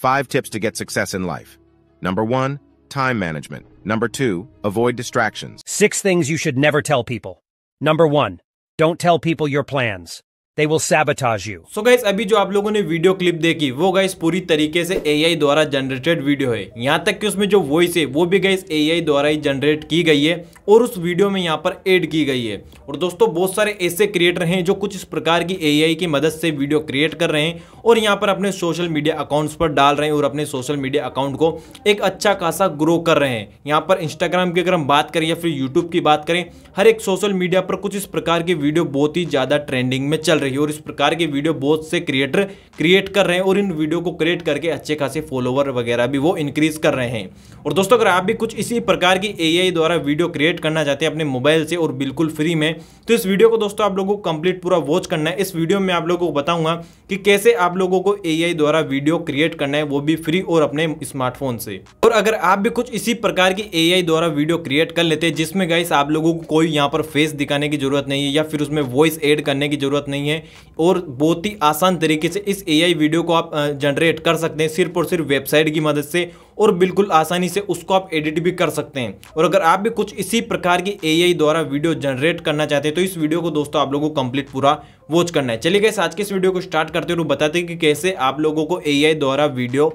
Five tips to get success in life. Number one, time management. Number two, avoid distractions. Six things you should never tell people. Number one, don't tell people your plans. they will sabotage you. So guys अभी जो आप लोगों ने video clip देखी वो guys पूरी तरीके से AI द्वारा जनरेटेड वीडियो है यहाँ तक कि उसमें जो वॉइस है वो भी गाइस AI द्वारा ही जनरेट की गई है और उस वीडियो में यहाँ पर एड की गई है और दोस्तों बहुत सारे ऐसे क्रिएटर हैं जो कुछ इस प्रकार की AI की मदद से वीडियो क्रिएट कर रहे हैं और यहाँ पर अपने सोशल मीडिया अकाउंट्स पर डाल रहे हैं और अपने सोशल मीडिया अकाउंट को एक अच्छा खासा ग्रो कर रहे हैं यहाँ पर इंस्टाग्राम की अगर हम बात करें या फिर यूट्यूब की बात करें हर एक सोशल मीडिया पर कुछ इस प्रकार की वीडियो बहुत ही ज़्यादा ट्रेंडिंग में चल रही रही है और इस प्रकार की वीडियो बहुत से क्रिएटर क्रिएट कर रहे हैं और इन वीडियो को क्रिएट करके अच्छे खासे फॉलोवर वगैरह भी वो इंक्रीज कर रहे हैं और दोस्तों अगर आप भी कुछ इसी प्रकार की ए द्वारा वीडियो क्रिएट करना चाहते हैं अपने मोबाइल से और बिल्कुल फ्री में तो इस वीडियो को दोस्तों आप लोगों को कंप्लीट पूरा वॉच करना है इस वीडियो में आप लोगों को बताऊंगा कि कैसे आप लोगों को ए द्वारा वीडियो क्रिएट करना है वो भी फ्री और अपने स्मार्टफोन से और अगर आप भी कुछ इसी प्रकार की ए द्वारा वीडियो क्रिएट कर लेते हैं जिसमें गाइस आप लोगों को कोई यहाँ पर फेस दिखाने की जरूरत नहीं है या फिर उसमें वॉइस एड करने की जरूरत नहीं है है और बहुत ही आसान तरीके से इस एआई वीडियो को आप जनरेट कर सकते हैं सिर्फ और सिर्फ वेबसाइट की मदद से और बिल्कुल आसानी से उसको आप एडिट भी कर सकते हैं और अगर आप भी कुछ इसी प्रकार की एआई द्वारा वीडियो जनरेट करना चाहते हैं तो इस वीडियो को दोस्तों आप लोगों को कंप्लीट पूरा वॉच करना है चलिए गए आज के इस वीडियो को स्टार्ट करते हो बताते हैं कि कैसे आप लोगों को ए द्वारा वीडियो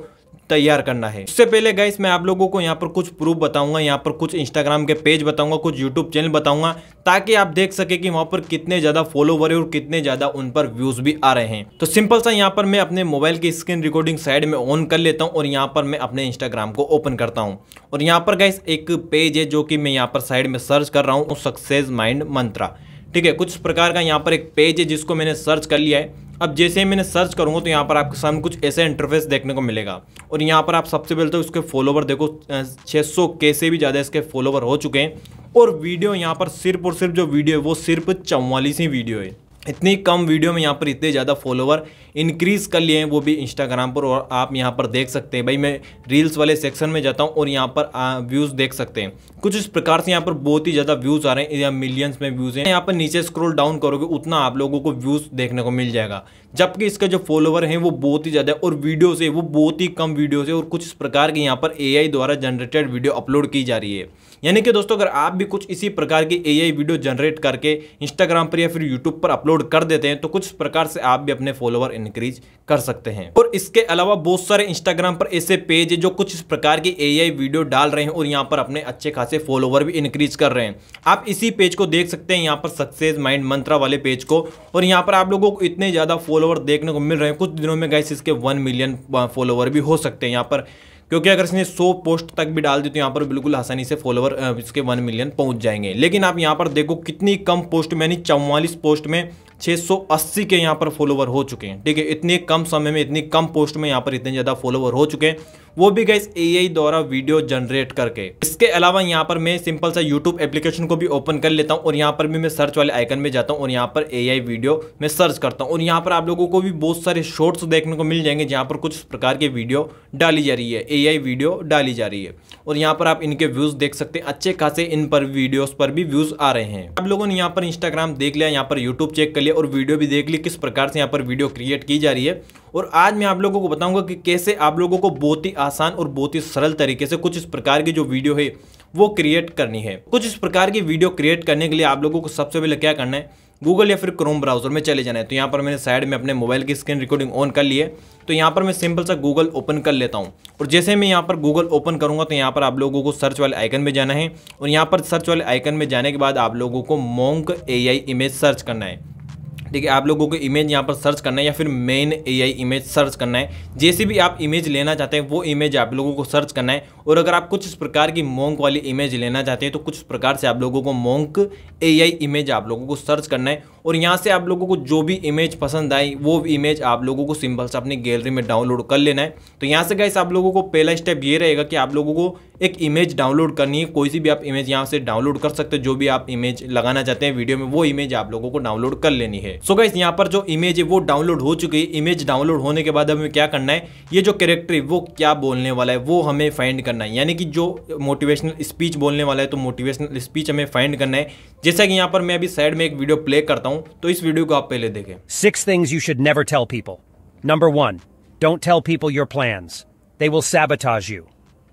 तैयार करना है उससे पहले गाइस मैं आप लोगों को यहाँ पर कुछ प्रूफ बताऊंगा यहाँ पर कुछ इंस्टाग्राम के पेज बताऊंगा कुछ यूट्यूब चैनल बताऊंगा ताकि आप देख सके कि वहाँ पर कितने ज़्यादा फॉलोवर है और कितने ज़्यादा उन पर व्यूज़ भी आ रहे हैं तो सिंपल सा यहाँ पर मैं अपने मोबाइल की स्क्रीन रिकॉर्डिंग साइड में ऑन कर लेता हूँ और यहाँ पर मैं अपने इंस्टाग्राम को ओपन करता हूँ और यहाँ पर गाइस एक पेज है जो कि मैं यहाँ पर साइड में सर्च कर रहा हूँ सक्सेस माइंड मंत्रा ठीक है कुछ प्रकार का यहाँ पर एक पेज है जिसको मैंने सर्च कर लिया है अब जैसे ही मैंने सर्च करूँगा तो यहाँ पर आपके सामने कुछ ऐसे इंटरफेस देखने को मिलेगा और यहाँ पर आप सबसे पहले तो उसके फॉलोवर देखो 600 सौ से भी ज़्यादा इसके फॉलोवर हो चुके हैं और वीडियो यहाँ पर सिर्फ और सिर्फ जो वीडियो है वो सिर्फ ही वीडियो है इतनी कम वीडियो में यहाँ पर इतने ज़्यादा फॉलोवर इंक्रीज़ कर लिए हैं वो भी इंस्टाग्राम पर और आप यहाँ पर देख सकते हैं भाई मैं रील्स वाले सेक्शन में जाता हूँ और यहाँ पर व्यूज़ देख सकते हैं कुछ इस प्रकार से यहाँ पर बहुत ही ज़्यादा व्यूज़ आ रहे हैं या मिलियंस में व्यूज़ हैं यहाँ पर नीचे स्क्रोल डाउन करोगे उतना आप लोगों को व्यूज़ देखने को मिल जाएगा जबकि इसका जो फॉलोवर हैं वो बहुत ही ज़्यादा और वीडियो से वो बहुत ही कम वीडियो है और कुछ इस प्रकार के यहाँ पर ए द्वारा जनरेटेड वीडियो अपलोड की जा रही है यानी कि दोस्तों अगर आप भी कुछ इसी प्रकार की ए वीडियो जनरेट करके इंस्टाग्राम पर या फिर यूट्यूब पर अपलोड कर देते हैं तो कुछ प्रकार से आप भी अपने फॉलोवर इंक्रीज कर सकते हैं और इसके अलावा बहुत सारे इंस्टाग्राम पर ऐसे पेज है जो कुछ इस प्रकार की एआई वीडियो डाल रहे हैं और यहाँ पर अपने अच्छे खासे फॉलोवर भी इंक्रीज कर रहे हैं आप इसी पेज को देख सकते हैं यहाँ पर सक्सेस माइंड मंत्रा वाले पेज को और यहाँ पर आप लोगों को इतने ज़्यादा फॉलोवर देखने को मिल रहे हैं कुछ दिनों में गए इसके वन मिलियन फॉलोवर भी हो सकते हैं यहाँ पर क्योंकि अगर इसने 100 पोस्ट तक भी डाल दी तो यहाँ पर बिल्कुल आसानी से फॉलोवर इसके 1 मिलियन पहुँच जाएंगे लेकिन आप यहाँ पर देखो कितनी कम पोस्ट में यानी चौवालीस पोस्ट में 680 के यहाँ पर फॉलोवर हो चुके हैं ठीक है इतने कम समय में इतनी कम पोस्ट में यहाँ पर इतने ज़्यादा फॉलोवर हो चुके हैं वो भी गए ए द्वारा वीडियो जनरेट करके इसके अलावा यहाँ पर मैं सिंपल सा यूट्यूब एप्लीकेशन को भी ओपन कर लेता हूँ और यहाँ पर भी मैं सर्च वाले आइकन में जाता हूँ और यहाँ पर ए वीडियो में सर्च करता हूँ और यहाँ पर आप लोगों को भी बहुत सारे शॉर्ट्स देखने को मिल जाएंगे जहाँ पर कुछ प्रकार की वीडियो डाली जा रही है ए वीडियो डाली जा रही है और यहाँ पर आप इनके व्यूज़ देख सकते हैं अच्छे खासे इन पर वीडियोज़ पर भी व्यूज़ आ रहे हैं आप लोगों ने यहाँ पर इंस्टाग्राम देख लिया यहाँ पर यूट्यूब चेक कर लिए और वीडियो भी देख ली किस प्रकार से यहाँ पर वीडियो क्रिएट की जा रही है और आज मैं आप लोगों को बताऊंगा कि कैसे आप लोगों को बहुत ही आसान और बहुत ही सरल तरीके से कुछ इस प्रकार की जो वीडियो है वो क्रिएट करनी है कुछ इस प्रकार की वीडियो क्रिएट करने के लिए आप लोगों को सबसे पहले क्या करना है गूगल या फिर क्रोम ब्राउजर में चले जाना है तो यहाँ पर मैंने साइड में अपने मोबाइल की स्क्रीन रिकॉर्डिंग ऑन कर ली है तो यहाँ पर मैं सिंपल सा गूगल ओपन कर लेता हूँ और जैसे मैं यहाँ पर गूगल ओपन करूँगा तो यहाँ पर आप लोगों को सर्च वाले आइकन में जाना है और यहाँ पर सर्च वाले आइकन में जाने के बाद आप लोगों को मोंक ए इमेज सर्च करना है ठीक है आप लोगों को इमेज यहाँ पर सर्च करना है या फिर मेन एआई इमेज सर्च करना है जैसे भी आप इमेज लेना चाहते हैं वो इमेज आप लोगों को सर्च करना है और अगर आप कुछ इस प्रकार की मोंक वाली इमेज लेना चाहते हैं तो कुछ प्रकार से आप लोगों को मोंक एआई इमेज आप लोगों को सर्च करना है और यहाँ से आप लोगों को जो भी इमेज पसंद आई वो इमेज आप लोगों को सिंपल से अपनी गैलरी में डाउनलोड कर लेना है तो यहाँ से गैस आप लोगों को पहला स्टेप ये रहेगा कि आप लोगों को एक इमेज डाउनलोड करनी है कोई सी भी आप इमेज यहाँ से डाउनलोड कर सकते हो जो भी आप इमेज लगाना चाहते हैं वीडियो में वो इमेज आप लोगों को डाउनलोड कर लेनी है सो गाइस यहाँ पर जो इमेज है वो डाउनलोड हो चुकी है इमेज डाउनलोड होने के बाद हमें क्या करना है ये जो कैरेक्टर है वो क्या बोलने वाला है वो हमें फाइंड करना है यानी कि जो मोटिवेशनल स्पीच बोलने वाला है तो मोटिवेशनल स्पीच हमें फाइंड करना है जैसा कि यहाँ पर मैं अभी साइड में एक वीडियो प्ले करता हूँ तो इस वीडियो को आप पहले देखें six things you should never tell people number one don't tell people your plans they will sabotage you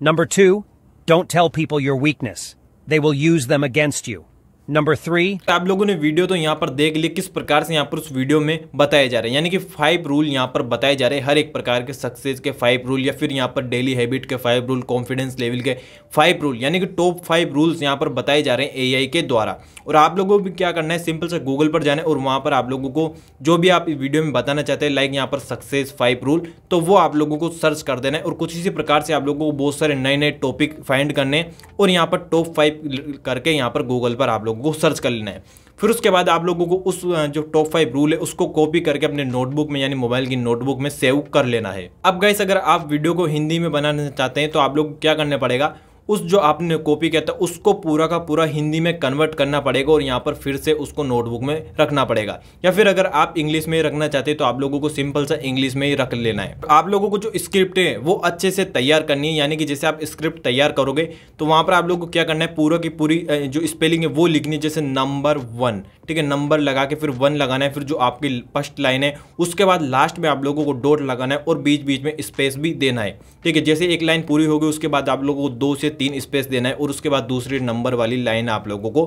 number two Don't tell people your weakness. They will use them against you. Number three तो आप लोगों ने video तो यहाँ पर देख ली किस प्रकार से यहाँ पर उस वीडियो में बताए जा रहे हैं यानी कि फाइव रूल यहाँ पर बताए जा रहे हैं हर एक प्रकार के सक्सेस के फाइव रूल या फिर यहाँ पर डेली हैबिट के फाइव रूल कॉन्फिडेंस लेवल के फाइव रूल यानी कि टॉप फाइव रूल्स यहाँ पर बताए जा रहे हैं ए के द्वारा और आप लोगों को भी क्या करना है सिंपल से गूगल पर जाना है और वहाँ पर आप लोगों को जो भी आप वीडियो में बताना चाहते हैं लाइक यहाँ पर सक्सेस फाइव रूल तो वो आप लोगों को सर्च कर देना है और कुछ इसी प्रकार से आप लोगों को बहुत सारे नए नए टॉपिक फाइंड करने और यहाँ पर टॉप फाइव करके यहाँ पर गूगल पर आप लोग लोगों को सर्च कर लेना है फिर उसके बाद आप लोगों को उस जो टॉप फाइव रूल है उसको कॉपी करके अपने नोटबुक में यानी मोबाइल की नोटबुक में सेव कर लेना है अब गैस अगर आप वीडियो को हिंदी में बनाना चाहते हैं तो आप लोग क्या करना पड़ेगा उस जो आपने कॉपी कहता है उसको पूरा का पूरा हिंदी में कन्वर्ट करना पड़ेगा और यहाँ पर फिर से उसको नोटबुक में रखना पड़ेगा या फिर अगर आप इंग्लिश में ही रखना चाहते हैं तो आप लोगों को सिंपल सा इंग्लिश में ही रख लेना है आप लोगों को जो स्क्रिप्ट है वो अच्छे से तैयार करनी है यानी कि जैसे आप स्क्रिप्ट तैयार करोगे तो वहाँ पर आप लोग को क्या करना है पूरा की पूरी जो स्पेलिंग है वो लिखनी है जैसे नंबर वन ठीक है नंबर लगा के फिर वन लगाना है फिर जो आपकी फर्स्ट लाइन है उसके बाद लास्ट में आप लोगों को डोट लगाना है और बीच बीच में स्पेस भी देना है ठीक है जैसे एक लाइन पूरी होगी उसके बाद आप लोगों को दो से तीन स्पेस देना है और उसके बाद दूसरी नंबर वाली लाइन आप लोगों को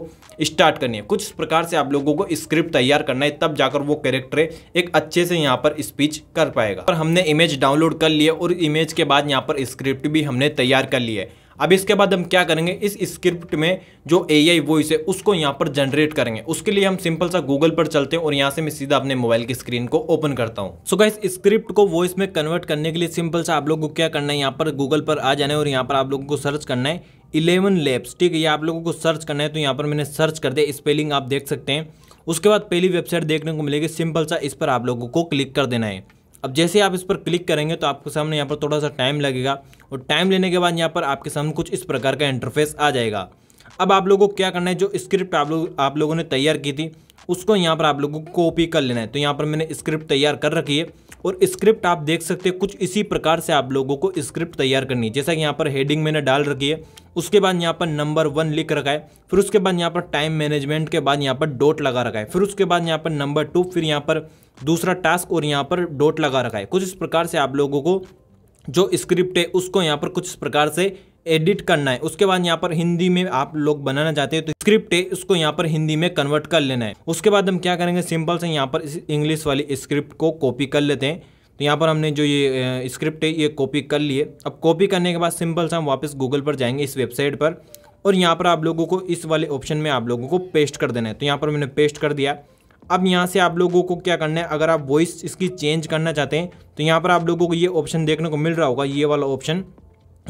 स्टार्ट करनी है कुछ प्रकार से आप लोगों को स्क्रिप्ट तैयार करना है तब जाकर वो कैरेक्टर एक अच्छे से यहाँ पर स्पीच कर पाएगा और हमने इमेज डाउनलोड कर लिया और इमेज के बाद यहाँ पर स्क्रिप्ट भी हमने तैयार कर लिया है अब इसके बाद हम क्या करेंगे इस स्क्रिप्ट में जो ए आई वॉइस है उसको यहाँ पर जनरेट करेंगे उसके लिए हम सिंपल सा गूगल पर चलते हैं और यहाँ से मैं सीधा अपने मोबाइल की स्क्रीन को ओपन करता हूँ सो गाइस स्क्रिप्ट को वॉइस में कन्वर्ट करने के लिए सिंपल सा आप लोगों को क्या करना है यहाँ पर गूगल पर आ जाना है और यहाँ पर आप लोगों को सर्च करना है इलेवन लैब्स ठीक है ये आप लोगों को सर्च करना है तो यहाँ पर मैंने सर्च कर दिया स्पेलिंग आप देख सकते हैं उसके बाद पहली वेबसाइट देखने को मिलेगी सिंपल सा इस पर आप लोगों को क्लिक कर देना है अब जैसे आप इस पर क्लिक करेंगे तो आपके सामने यहाँ पर थोड़ा सा टाइम लगेगा और टाइम लेने के बाद यहाँ पर आपके सामने कुछ इस प्रकार का इंटरफेस आ जाएगा अब आप लोगों को क्या करना है जो स्क्रिप्ट आप लोग आप लोगों ने तैयार की थी उसको यहाँ पर आप लोगों को कॉपी कर लेना है तो यहाँ पर मैंने स्क्रिप्ट तैयार कर रखी है और स्क्रिप्ट आप देख सकते हैं कुछ इसी प्रकार से आप लोगों को स्क्रिप्ट तैयार करनी है जैसा कि यहाँ पर हेडिंग मैंने डाल रखी है उसके बाद यहाँ पर नंबर वन लिख रखा है फिर उसके बाद यहाँ पर टाइम मैनेजमेंट के बाद यहाँ पर डोट लगा रखा है फिर उसके बाद यहाँ पर नंबर टू फिर यहाँ पर दूसरा टास्क और यहाँ पर डोट लगा रखा है कुछ इस प्रकार से आप लोगों को जो स्क्रिप्ट है उसको यहाँ पर कुछ प्रकार से एडिट करना है उसके बाद यहाँ पर हिंदी में आप लोग बनाना चाहते हैं तो स्क्रिप्ट है उसको यहाँ पर हिंदी में कन्वर्ट कर लेना है उसके बाद हम क्या करेंगे सिंपल से यहाँ पर इंग्लिश वाली स्क्रिप्ट को कॉपी कर लेते हैं तो यहाँ पर हमने जो ये स्क्रिप्ट है ये कॉपी कर लिए अब कॉपी करने के बाद सिंपल से हम वापस गूगल पर जाएंगे इस वेबसाइट पर और यहाँ पर आप लोगों को इस वाले ऑप्शन में आप लोगों को पेस्ट कर देना है तो यहाँ पर मैंने पेस्ट कर दिया अब यहाँ से आप लोगों को क्या करना है अगर आप वॉइस इसकी चेंज करना चाहते हैं तो यहाँ पर आप लोगों को ये ऑप्शन देखने को मिल रहा होगा ये वाला ऑप्शन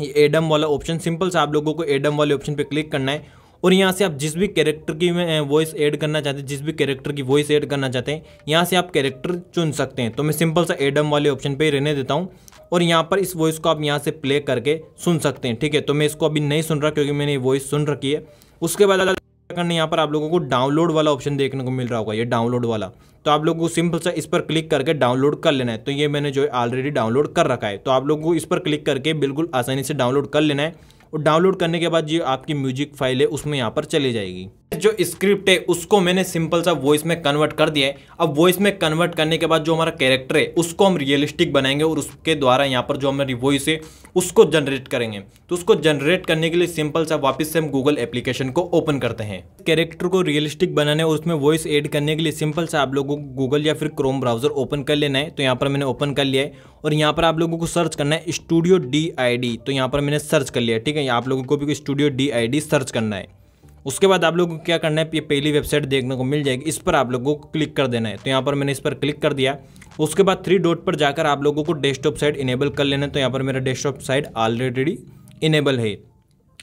ये एडम वाला ऑप्शन सिंपल से आप लोगों को एडम वाले ऑप्शन पे क्लिक करना है और यहाँ से आप जिस भी कैरेक्टर की वॉइस ऐड करना चाहते हैं जिस भी कैरेक्टर की वॉइस ऐड करना चाहते हैं यहाँ से आप कैरेक्टर चुन सकते हैं तो मैं सिंपल सा एडम वाले ऑप्शन पे रहने देता हूँ और यहाँ पर इस वॉइस को आप यहाँ से प्ले करके सुन सकते हैं ठीक है तो मैं इसको अभी नहीं सुन रहा क्योंकि मैंने ये वॉइस सुन रखी है उसके बाद करना यहाँ पर आप लोगों को डाउनलोड वाला ऑप्शन देखने को मिल रहा होगा ये डाउनलोड वाला तो आप लोगों को सिंपल सा इस पर क्लिक करके डाउनलोड कर लेना है तो ये मैंने जो है ऑलरेडी डाउनलोड कर रखा है तो आप लोगों को इस पर क्लिक करके बिल्कुल आसानी से डाउनलोड कर लेना है और डाउनलोड करने के बाद जो आपकी म्यूजिक फाइल है उसमें यहाँ पर चली जाएगी जो स्क्रिप्ट है उसको मैंने सिंपल सा वॉइस में कन्वर्ट कर दिया है अब वॉइस में कन्वर्ट करने के बाद जो हमारा कैरेक्टर है उसको हम रियलिस्टिक बनाएंगे और उसके द्वारा यहाँ पर जो हमारी वॉइस है उसको जनरेट करेंगे तो उसको जनरेट करने के लिए सिंपल सा वापस से हम गूगल एप्लीकेशन को ओपन करते हैं कैरेक्टर को रियलिस्टिक बनाने और उसमें वॉइस एड करने के लिए सिंपल सा आप लोगों को गूगल या फिर क्रोम ब्राउजर ओपन कर लेना है तो यहाँ पर मैंने ओपन कर लिया है और यहाँ पर आप लोगों को सर्च करना है स्टूडियो डी तो यहाँ पर मैंने सर्च कर लिया ठीक है आप लोगों को भी स्टूडियो डी सर्च करना है उसके बाद आप लोगों को क्या करना है ये पहली वेबसाइट देखने को मिल जाएगी इस पर आप लोगों को क्लिक कर देना है तो यहाँ पर मैंने इस पर क्लिक कर दिया उसके बाद थ्री डॉट पर जाकर आप लोगों को डेस्कटॉप साइट इनेबल कर लेना है तो यहाँ पर मेरा डेस्कटॉप साइट ऑलरेडी इनेबल है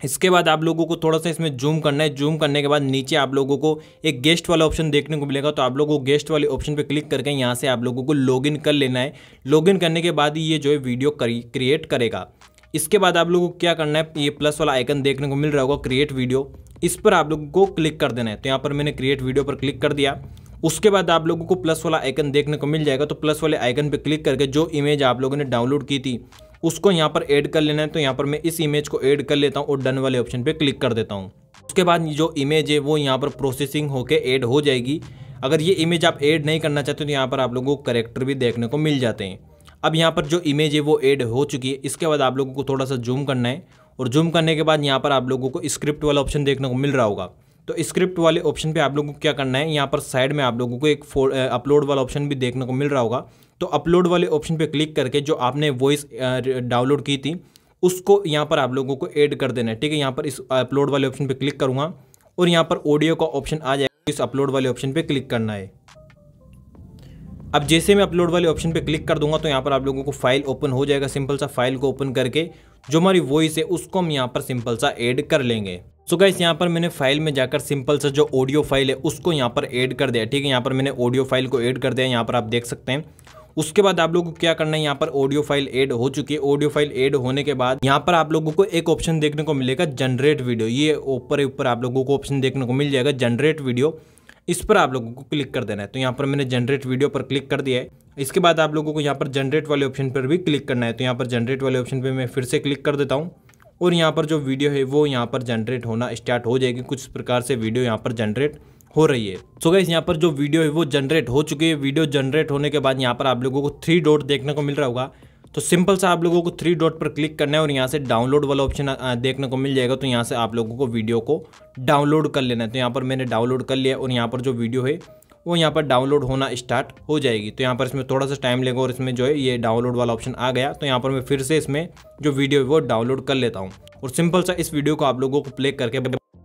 इसके बाद आप लोगों को थोड़ा सा इसमें जूम करना है जूम करने के बाद नीचे आप लोगों को एक गेस्ट वाला ऑप्शन देखने को मिलेगा तो आप लोगों को गेस्ट वाले ऑप्शन पर क्लिक करके यहाँ से आप लोगों को लॉगिन कर लेना है लॉगिन करने के बाद ये जो है वीडियो क्रिएट करेगा इसके बाद आप लोगों को क्या करना है ये प्लस वाला आइकन देखने को मिल रहा होगा क्रिएट वीडियो इस पर आप लोगों को क्लिक कर देना है तो यहाँ पर मैंने क्रिएट वीडियो पर क्लिक कर दिया उसके बाद आप लोगों को प्लस वाला आइकन देखने को मिल जाएगा तो प्लस वाले आइकन पर क्लिक करके जो इमेज आप लोगों ने डाउनलोड की थी उसको यहाँ पर ऐड कर लेना है तो यहाँ पर मैं इस इमेज को ऐड कर लेता हूँ और डन वाले ऑप्शन पर क्लिक कर देता हूँ उसके बाद जो इमेज है वो यहाँ पर प्रोसेसिंग होकर ऐड हो जाएगी अगर ये इमेज आप ऐड नहीं करना चाहते तो यहाँ पर आप लोगों को करेक्टर भी देखने को मिल जाते हैं अब यहाँ पर जो इमेज है वो एड हो चुकी है इसके बाद आप लोगों को थोड़ा सा जूम करना है और जूम करने के बाद यहाँ पर आप लोगों को स्क्रिप्ट वाला ऑप्शन देखने को मिल रहा होगा तो स्क्रिप्ट वाले ऑप्शन पे आप लोगों को क्या करना है यहाँ पर साइड में आप लोगों को एक अपलोड वाला ऑप्शन भी देखने को मिल रहा होगा तो अपलोड वाले ऑप्शन पे क्लिक करके जो आपने वॉइस डाउनलोड की थी उसको यहाँ पर आप लोगों को ऐड कर देना है ठीक है यहाँ पर इस अपलोड वाले ऑप्शन पर क्लिक करूँगा और यहाँ पर ऑडियो का ऑप्शन आ जाएगा इस अपलोड वाले ऑप्शन पर क्लिक करना है अब जैसे मैं अपलोड वाले ऑप्शन पे क्लिक कर दूंगा तो यहाँ पर आप लोगों को फाइल ओपन हो जाएगा सिंपल सा फाइल को ओपन करके जो हमारी वॉइस है उसको हम यहाँ पर सिंपल सा ऐड कर लेंगे सो गाइस यहाँ पर मैंने फाइल में जाकर सिंपल सा जो ऑडियो फाइल है उसको यहाँ पर ऐड कर दिया ठीक है यहाँ पर मैंने ऑडियो फाइल को ऐड कर दिया यहाँ पर आप देख सकते हैं उसके बाद आप लोगों को क्या करना है यहाँ पर ऑडियो फाइल ऐड हो चुकी है ऑडियो फाइल ऐड होने के बाद यहाँ पर आप लोगों को एक ऑप्शन देखने को मिलेगा जनरेट वीडियो ये ऊपर ऊपर आप लोगों को ऑप्शन देखने को मिल जाएगा जनरेट वीडियो इस पर आप लोगों को क्लिक कर देना है तो यहाँ पर मैंने जनरेट वीडियो पर क्लिक कर दिया है इसके बाद आप लोगों को यहाँ पर जनरेट वाले ऑप्शन पर भी क्लिक करना है तो यहाँ पर जनरेट वाले ऑप्शन पर मैं फिर से क्लिक कर देता हूँ और यहाँ पर जो वीडियो है वो यहाँ पर जनरेट होना स्टार्ट हो जाएगी कुछ प्रकार से वीडियो यहाँ पर जनरेट हो रही है सो गाइस यहाँ पर जो वीडियो है वो जनरेट हो चुकी है वीडियो जनरेट होने के बाद यहाँ पर आप लोगों को थ्री डॉट देखने को मिल रहा होगा तो सिंपल सा आप लोगों को थ्री डॉट पर क्लिक करना है और यहाँ से डाउनलोड वाला ऑप्शन देखने को मिल जाएगा तो यहाँ से आप लोगों को वीडियो को डाउनलोड कर लेना है तो यहाँ पर मैंने डाउनलोड कर लिया और यहाँ पर जो वीडियो है वो यहाँ पर डाउनलोड होना स्टार्ट हो जाएगी तो यहाँ पर इसमें थोड़ा सा टाइम लेगा और इसमें जो है ये डाउनलोड वाला ऑप्शन आ गया तो यहाँ पर मैं फिर से इसमें जो वीडियो है वो डाउनलोड कर लेता हूँ और सिंपल सा इस वीडियो को आप लोगों को प्ले करके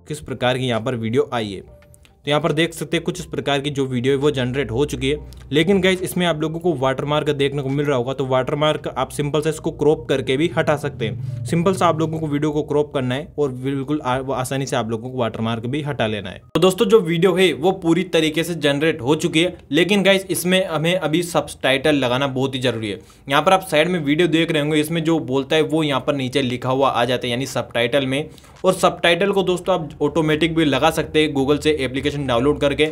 किस प्रकार की यहाँ पर वीडियो आई है तो यहाँ पर देख सकते हैं कुछ इस प्रकार की जो वीडियो है वो जनरेट हो चुकी है लेकिन गाइज इसमें आप लोगों को वाटर देखने को मिल रहा होगा तो वाटर आप सिंपल से इसको क्रॉप करके भी हटा सकते हैं सिंपल से आप लोगों को वीडियो को क्रॉप करना है और बिल्कुल आसानी से आप लोगों को वाटरमार्क भी हटा लेना है तो दोस्तों जो वीडियो है वो पूरी तरीके से जनरेट हो चुकी है लेकिन गाइज इसमें हमें अभी सब लगाना बहुत ही जरूरी है यहाँ पर आप साइड में वीडियो देख रहे होंगे इसमें जो बोलता है वो यहाँ पर नीचे लिखा हुआ आ जाता है यानी सब में और सब को दोस्तों आप ऑटोमेटिक भी लगा सकते हैं गूगल से एप्लीकेशन एप्लीकेशन डाउनलोड करके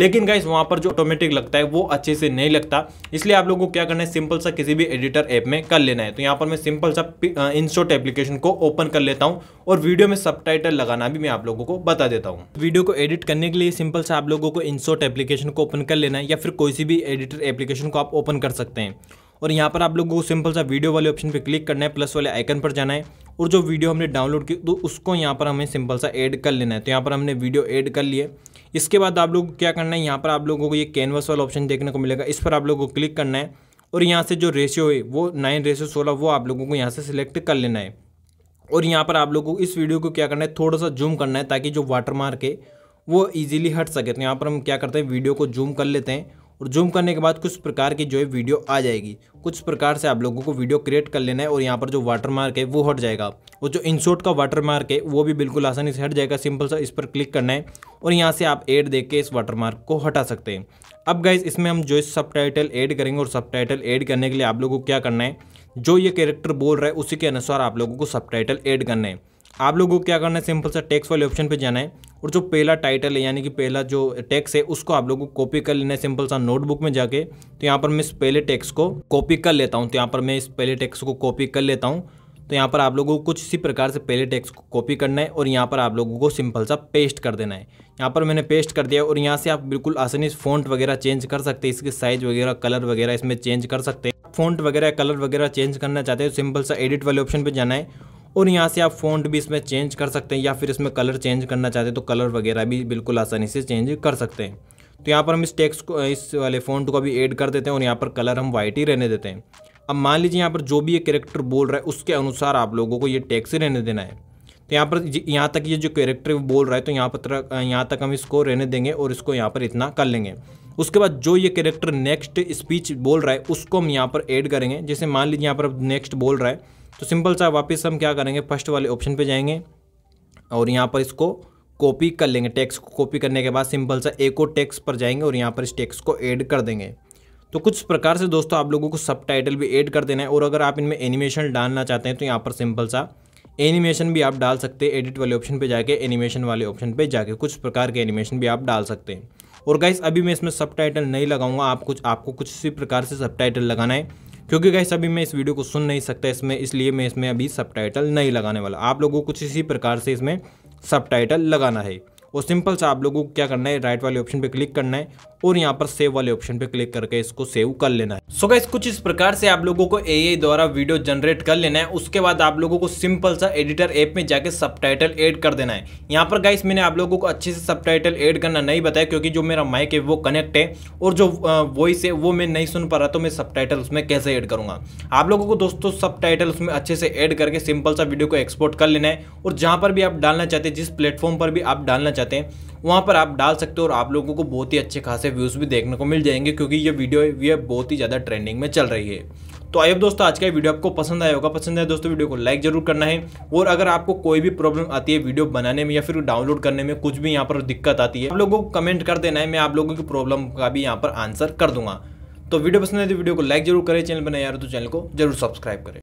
लेकिन गाइस वहाँ पर जो ऑटोमेटिक लगता है वो अच्छे से नहीं लगता इसलिए आप लोगों को क्या करना है सिंपल सा किसी भी एडिटर ऐप में कर लेना है तो यहाँ पर मैं सिंपल सा इंस्टोट एप्लीकेशन को ओपन कर लेता हूँ और वीडियो में सब लगाना भी मैं आप लोगों को बता देता हूँ वीडियो को एडिट करने के लिए सिंपल सा आप लोगों को इंस्टोट एप्लीकेशन को ओपन कर लेना है या फिर कोई सी भी एडिटर एप्लीकेशन को आप ओपन कर सकते हैं और यहाँ पर आप लोगों को सिंपल सा वीडियो वाले ऑप्शन पर क्लिक करना है प्लस वाले आइकन पर जाना है और जो वीडियो हमने डाउनलोड की तो उसको यहाँ पर हमें सिंपल सा ऐड कर लेना है तो यहाँ पर हमने वीडियो ऐड कर लिए इसके बाद आप लोग क्या करना है यहाँ पर आप लोगों को ये कैनवस वाला ऑप्शन देखने को मिलेगा इस पर आप लोगों को क्लिक करना है और यहाँ से जो रेशियो है वो नाइन रेशियो सोलह वो आप लोगों को यहाँ से सिलेक्ट कर लेना है और यहाँ पर आप लोगों को इस वीडियो को क्या करना है थोड़ा सा जूम करना है ताकि जो वाटर मार्क है वो ईजिली हट सके तो यहाँ पर हम क्या करते हैं वीडियो को जूम कर लेते हैं और जूम करने के बाद कुछ प्रकार की जो है वीडियो आ जाएगी कुछ प्रकार से आप लोगों को वीडियो क्रिएट कर लेना है और यहाँ पर जो वाटर मार्क है वो हट जाएगा और जो इंसोर्ट का वाटर मार्क है वो भी बिल्कुल आसानी से हट जाएगा सिंपल सा इस पर क्लिक करना है और यहाँ से आप एड देख के इस वाटर मार्क को हटा सकते हैं अब गाइज इसमें हम जो सब टाइटल एड करेंगे और सब टाइटल एड करने के लिए आप लोगों को क्या करना है जो ये कैरेक्टर बोल रहा है उसी के अनुसार आप लोगों को सब टाइटल एड करना है आप लोगों को क्या करना है सिंपल सा टैक्स वाले ऑप्शन पे जाना है और जो पहला टाइटल है यानी कि पहला जो टैक्स है उसको आप लोगों को कॉपी कर लेना है सिंपल सा नोटबुक में जाके तो यहाँ पर मैं इस पहले टैक्स को कॉपी कर लेता हूँ तो यहाँ पर मैं इस पहले टैक्स को कॉपी कर लेता हूँ तो यहाँ पर आप लोगों को कुछ इसी प्रकार से पहले टैक्स को कॉपी करना है और यहाँ पर आप लोगों को सिंपल सा पेस्ट कर देना है यहाँ पर मैंने पेस्ट कर दिया और यहाँ से आप बिल्कुल आसानी से फ़ॉन्ट वगैरह चेंज कर सकते हैं इसके साइज़ वगैरह कलर वगैरह इसमें चेंज कर सकते हैं फ़ॉन्ट वगैरह कलर वगैरह चेंज करना चाहते हैं तो सिंपल सा एडिट वाले ऑप्शन पर जाना है और यहाँ से आप फोन भी इसमें चेंज कर सकते हैं या फिर इसमें कलर चेंज करना चाहते हैं तो कलर वगैरह भी बिल्कुल आसानी से चेंज कर सकते हैं तो यहाँ पर हम इस टेक्स को इस वाले फ़ोन को भी ऐड कर देते हैं और यहाँ पर कलर हम वाइट ही रहने देते हैं अब मान लीजिए यहाँ पर जो भी ये करेक्टर बोल रहा है उसके अनुसार आप लोगों को ये टैक्स रहने देना है तो यहाँ पर यहाँ तक ये जो करेक्टर बोल रहा है तो यहाँ पर यहाँ तक हम इसको रहने देंगे और इसको यहाँ पर इतना कर लेंगे उसके बाद जो ये कैरेक्टर नेक्स्ट स्पीच बोल रहा है उसको हम यहाँ पर ऐड करेंगे जैसे मान लीजिए यहाँ पर नेक्स्ट बोल रहा है तो सिंपल सा वापस हम क्या करेंगे फर्स्ट वाले ऑप्शन पे जाएंगे और यहाँ पर इसको कॉपी कर लेंगे टैक्स को कॉपी करने के बाद सिंपल सा एको टैक्स पर जाएंगे और यहाँ पर इस टैक्स को ऐड कर देंगे तो कुछ प्रकार से दोस्तों आप लोगों को सब टाइटल भी ऐड कर देना है और अगर आप इनमें एनिमेशन डालना चाहते हैं तो यहाँ पर सिंपल सा एनिमेशन भी आप डाल सकते हैं एडिट वाले ऑप्शन पे जाके एनिमेशन वाले ऑप्शन पे जाके कुछ प्रकार के एनिमेशन भी आप डाल सकते हैं और गाइस अभी मैं इसमें सब टाइटल नहीं लगाऊंगा आप कुछ आपको कुछ भी प्रकार से सब टाइटल लगाना है क्योंकि गाइस अभी मैं इस वीडियो को सुन नहीं सकता इसमें इसलिए मैं इसमें अभी सब नहीं लगाने वाला आप लोगों को कुछ इसी प्रकार से इसमें सब लगाना है और सिंपल सा आप लोगों को क्या करना है राइट वाले ऑप्शन पर क्लिक करना है और यहाँ पर सेव वाले ऑप्शन पे क्लिक करके इसको सेव कर लेना है सो गाइस कुछ इस प्रकार से आप लोगों को ए द्वारा वीडियो जनरेट कर लेना है उसके बाद आप लोगों को सिंपल सा एडिटर ऐप में जाके सब एड कर देना है यहाँ पर गाइस मैंने आप लोगों को अच्छे से सब एड करना नहीं बताया क्योंकि जो मेरा माइक है वो कनेक्ट है और जो वॉइस है वो मैं नहीं सुन पा रहा तो मैं सब उसमें कैसे ऐड करूंगा आप लोगों को दोस्तों सब उसमें अच्छे से ऐड करके सिंपल सा वीडियो को एक्सपोर्ट कर लेना है और जहाँ पर भी आप डालना चाहते हैं जिस प्लेटफॉर्म पर भी आप डालना चाहते हैं वहाँ पर आप डाल सकते हो और आप लोगों को बहुत ही अच्छे खासे व्यूज़ भी देखने को मिल जाएंगे क्योंकि ये वीडियो ये बहुत ही ज़्यादा ट्रेंडिंग में चल रही है तो आइए दोस्तों आज का वीडियो आपको पसंद आया होगा पसंद आया दोस्तों वीडियो को लाइक जरूर करना है और अगर आपको कोई भी प्रॉब्लम आती है वीडियो बनाने में या फिर डाउनलोड करने में कुछ भी यहाँ पर दिक्कत आती है आप लोगों को कमेंट कर देना है मैं आप लोगों की प्रॉब्लम का भी यहाँ पर आंसर कर दूंगा तो वीडियो पसंद आए तो वीडियो को लाइक जरूर करें चैनल पर नया तो चैनल को जरूर सब्सक्राइब करें